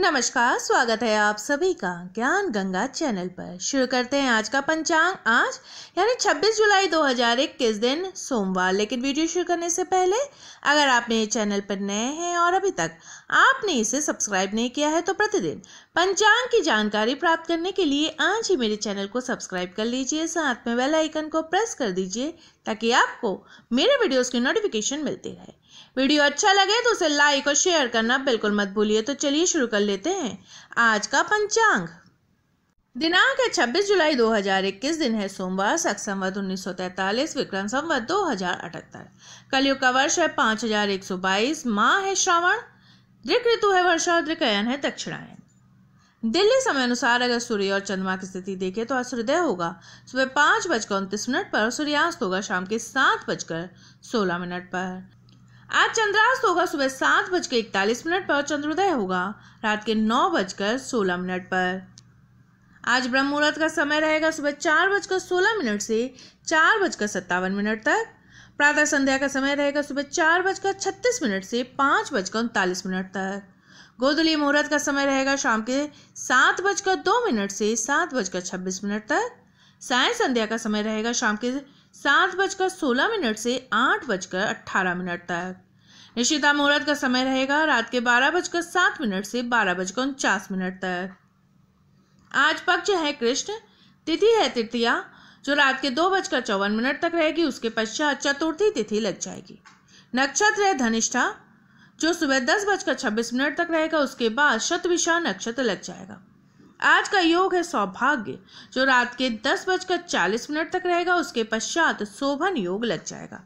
नमस्कार स्वागत है आप सभी का ज्ञान गंगा चैनल पर शुरू करते हैं आज का पंचांग आज यानी 26 जुलाई 2021 दिन सोमवार लेकिन वीडियो शुरू करने से पहले अगर आपने मेरे चैनल पर नए हैं और अभी तक आपने इसे सब्सक्राइब नहीं किया है तो प्रतिदिन पंचांग की जानकारी प्राप्त करने के लिए आज ही मेरे चैनल को सब्सक्राइब कर लीजिए साथ में वेलाइकन को प्रेस कर दीजिए ताकि आपको मेरे वीडियोस की नोटिफिकेशन मिलती रहे वीडियो अच्छा लगे तो उसे लाइक और शेयर करना बिल्कुल मत भूलिए तो चलिए शुरू कर लेते हैं आज का पंचांग दिनांक है 26 जुलाई 2021 दिन है सोमवार सख संवत उन्नीस विक्रम संवत दो हजार कलयुग का वर्ष है 5122 माह है श्रावण ऋक ऋतु है वर्षा और है दक्षिणायन दिल्ली समय अनुसार अगर सूर्य और चंद्रमा की स्थिति देखें तो आज सूर्योदय होगा सुबह पांच बजकर उनतीस मिनट पर सूर्यास्त होगा शाम के सात बजकर सोलह मिनट पर आज चंद्रास्त होगा सुबह सात बजकर इकतालीस मिनट पर चंद्रोदय होगा रात के नौ बजकर सोलह मिनट पर आज ब्रह्म मुहूर्त का समय रहेगा सुबह चार बजकर सोलह मिनट से चार बजकर सत्तावन मिनट तक प्रातः संध्या का समय रहेगा सुबह चार बजकर छत्तीस मिनट से पाँच बजकर उनतालीस मिनट तक गोधली मुहूर्त का समय रहेगा शाम के सात बजकर दो मिनट से सात बजकर छब्बीस मिनट तक साय संध्या का समय रहेगा शाम के सात बजकर सोलह मिनट से आठ बजकर अट्ठारह मिनट तक निशिता मुहूर्त का समय रहेगा रात के बारह बजकर सात मिनट से बारह बजकर उनचास मिनट तक आज पक्ष है कृष्ण तिथि है तृतीया जो रात के दो बजकर चौवन मिनट तक रहेगी उसके पश्चात चतुर्थी तिथि लग जाएगी नक्षत्र है धनिष्ठा जो सुबह दस बजकर छब्बीस मिनट तक रहेगा उसके बाद शतविशा नक्षत्र लग जाएगा आज का योग है सौभाग्य जो रात के दस बजकर चालीस मिनट तक रहेगा उसके पश्चात शोभन योग लग जाएगा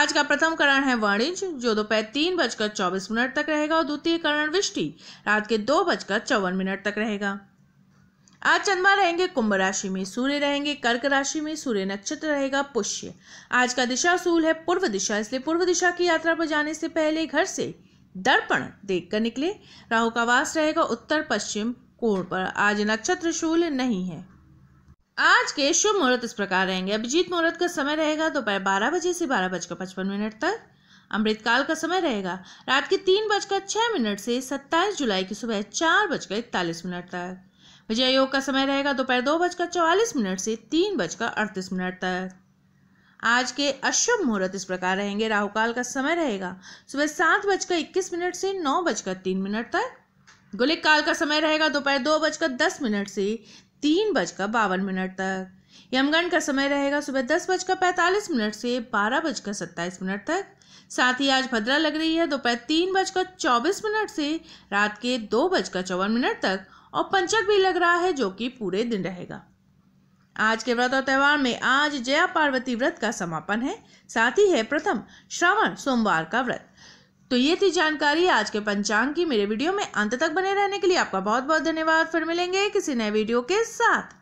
आज का प्रथम करण है वाणिज्य जो दोपहर तीन बजकर चौबीस मिनट तक रहेगा और द्वितीय करण विष्टि रात के दो बजकर चौवन मिनट तक रहेगा आज चंद्रमा रहेंगे कुंभ राशि में सूर्य रहेंगे कर्क राशि में सूर्य नक्षत्र रहेगा पुष्य आज का दिशा सूल है पूर्व दिशा इसलिए पूर्व दिशा की यात्रा पर जाने से पहले घर से दर्पण देखकर निकले राहु का वास रहेगा उत्तर पश्चिम कोण पर आज नक्षत्र शूल नहीं है आज के शुभ मुहूर्त इस प्रकार रहेंगे अभिजीत मुहूर्त का समय रहेगा दोपहर बारह बजे से बारह बजकर पचपन मिनट तक अमृतकाल का समय रहेगा रात के तीन बजकर छह मिनट से सत्ताईस जुलाई की सुबह चार बजकर इकतालीस मिनट तक विजय योग का समय रहेगा दोपहर दो, बजकर चौवालीस मिनट से तीन बजकर अड़तीस मिनट तक आज के अश्वभ मुहूर्त इस प्रकार रहेंगे राहुकाल का समय रहेगा सुबह सात बजकर इक्कीस मिनट से नौ बजकर तीन मिनट तक गुलिक काल का समय रहेगा दोपहर दो, दो बजकर दस मिनट से तीन बजकर बावन मिनट तक यमगण का समय रहेगा सुबह दस बजकर पैंतालीस मिनट से बारह बजकर सत्ताईस मिनट तक साथ ही आज भद्रा लग रही है दोपहर तीन बजकर चौबीस मिनट से रात के दो बजकर चौवन मिनट तक और पंचक भी लग रहा है जो कि पूरे दिन रहेगा आज के व्रत और त्यौहार में आज जया पार्वती व्रत का समापन है साथ ही है प्रथम श्रावण सोमवार का व्रत तो ये थी जानकारी आज के पंचांग की मेरे वीडियो में अंत तक बने रहने के लिए आपका बहुत बहुत धन्यवाद फिर मिलेंगे किसी नए वीडियो के साथ